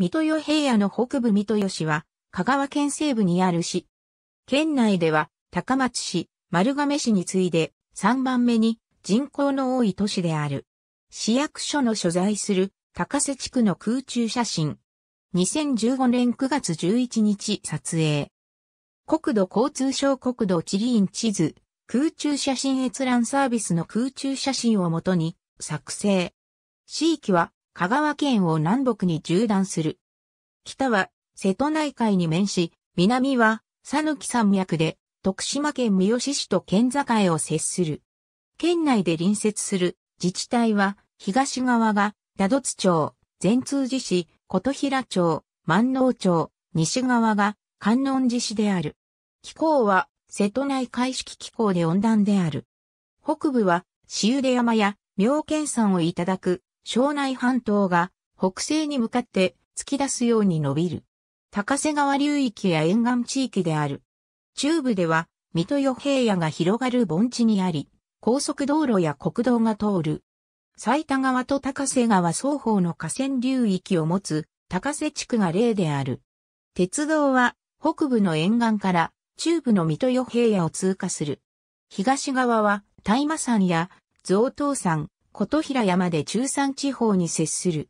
水戸与平野の北部水戸市は、香川県西部にある市。県内では、高松市、丸亀市に次いで、3番目に人口の多い都市である。市役所の所在する高瀬地区の空中写真。2015年9月11日撮影。国土交通省国土地理院地図、空中写真閲覧サービスの空中写真をもとに作成。地域は香川県を南北に縦断する。北は瀬戸内海に面し、南は讃岐山脈で徳島県三好市と県境を接する。県内で隣接する自治体は東側が田度津町、善通寺市、琴平町、万能町、西側が観音寺市である。気候は瀬戸内海式気候で温暖である。北部は、潮出山や妙見山をいただく庄内半島が北西に向かって突き出すように伸びる。高瀬川流域や沿岸地域である。中部では、水戸与平野が広がる盆地にあり、高速道路や国道が通る。埼玉川と高瀬川双方の河川流域を持つ高瀬地区が例である。鉄道は北部の沿岸から中部の水戸与平野を通過する。東側は大麻山や増東山、琴平山で中山地方に接する。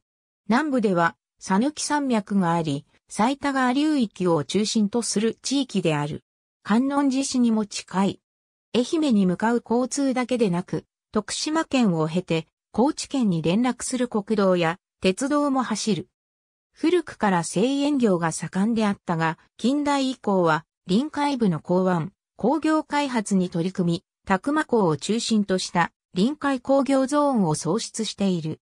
南部では、讃岐山脈があり、最多川流域を中心とする地域である。観音寺市にも近い。愛媛に向かう交通だけでなく、徳島県を経て、高知県に連絡する国道や鉄道も走る。古くから製塩業が盛んであったが、近代以降は臨海部の港湾、工業開発に取り組み、くま港を中心とした臨海工業ゾーンを創出している。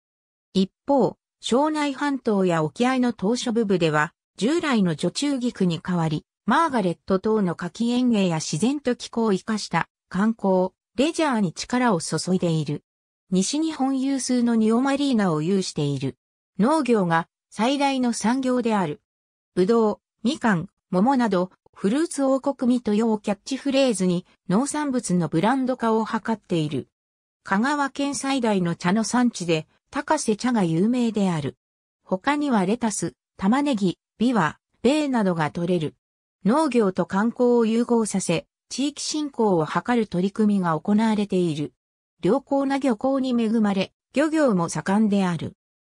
一方、庄内半島や沖合の島初部部では、従来の女中菊に代わり、マーガレット等の夏季園芸や自然と気候を生かした観光、レジャーに力を注いでいる。西日本有数のニオマリーナを有している。農業が最大の産業である。ぶどう、みかん、桃など、フルーツ王国味と用キャッチフレーズに農産物のブランド化を図っている。香川県最大の茶の産地で、高瀬茶が有名である。他にはレタス、玉ねぎ、ビワ、ベーなどが取れる。農業と観光を融合させ、地域振興を図る取り組みが行われている。良好な漁港に恵まれ、漁業も盛んである。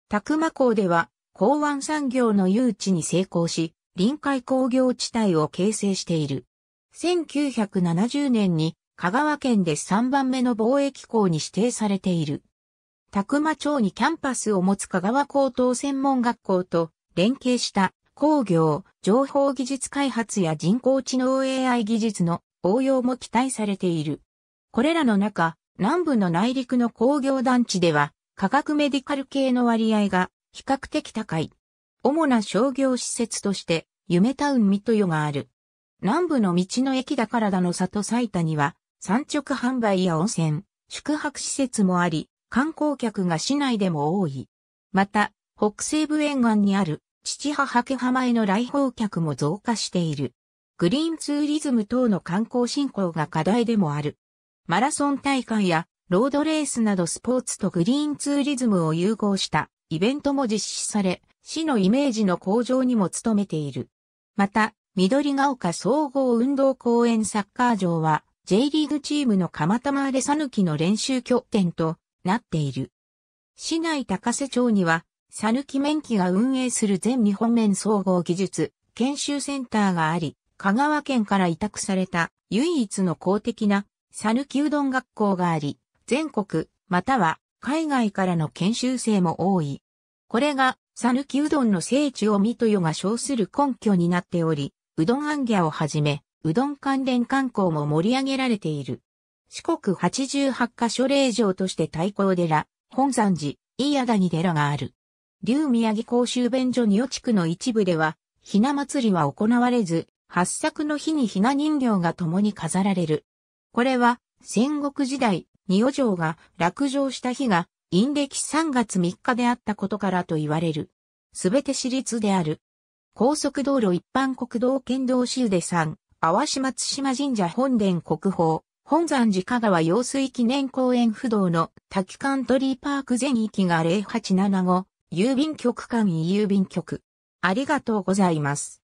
宅間港では、港湾産業の誘致に成功し、臨海工業地帯を形成している。1970年に香川県で3番目の貿易港に指定されている。宅間町にキャンパスを持つ香川高等専門学校と連携した工業、情報技術開発や人工知能 AI 技術の応用も期待されている。これらの中、南部の内陸の工業団地では、化学メディカル系の割合が比較的高い。主な商業施設として、夢タウン三豊がある。南部の道の駅だからだの里埼玉には、産直販売や温泉、宿泊施設もあり、観光客が市内でも多い。また、北西部沿岸にある父母家浜への来訪客も増加している。グリーンツーリズム等の観光振興が課題でもある。マラソン大会やロードレースなどスポーツとグリーンツーリズムを融合したイベントも実施され、市のイメージの向上にも努めている。また、緑ヶ丘総合運動公園サッカー場は J リーグチームの釜玉マーサヌキの練習拠点となっている。市内高瀬町には、讃岐免機が運営する全日本面総合技術研修センターがあり、香川県から委託された唯一の公的なヌキうどん学校があり、全国または海外からの研修生も多い。これがヌキうどんの聖地をとよが称する根拠になっており、うどんあんぎゃをはじめ、うどん関連観光も盛り上げられている。四国八十八カ所霊場として太鼓寺、本山寺、飯谷寺がある。竜宮城公衆便所仁尾地区の一部では、ひな祭りは行われず、八作の日にひな人形が共に飾られる。これは、戦国時代、仁尾城が落城した日が、陰暦3月3日であったことからと言われる。すべて私立である。高速道路一般国道県道州で3、淡島津島神社本殿国宝、本山寺香川用水記念公園不動の滝カントリーパーク全域が0875、郵便局間郵便局。ありがとうございます。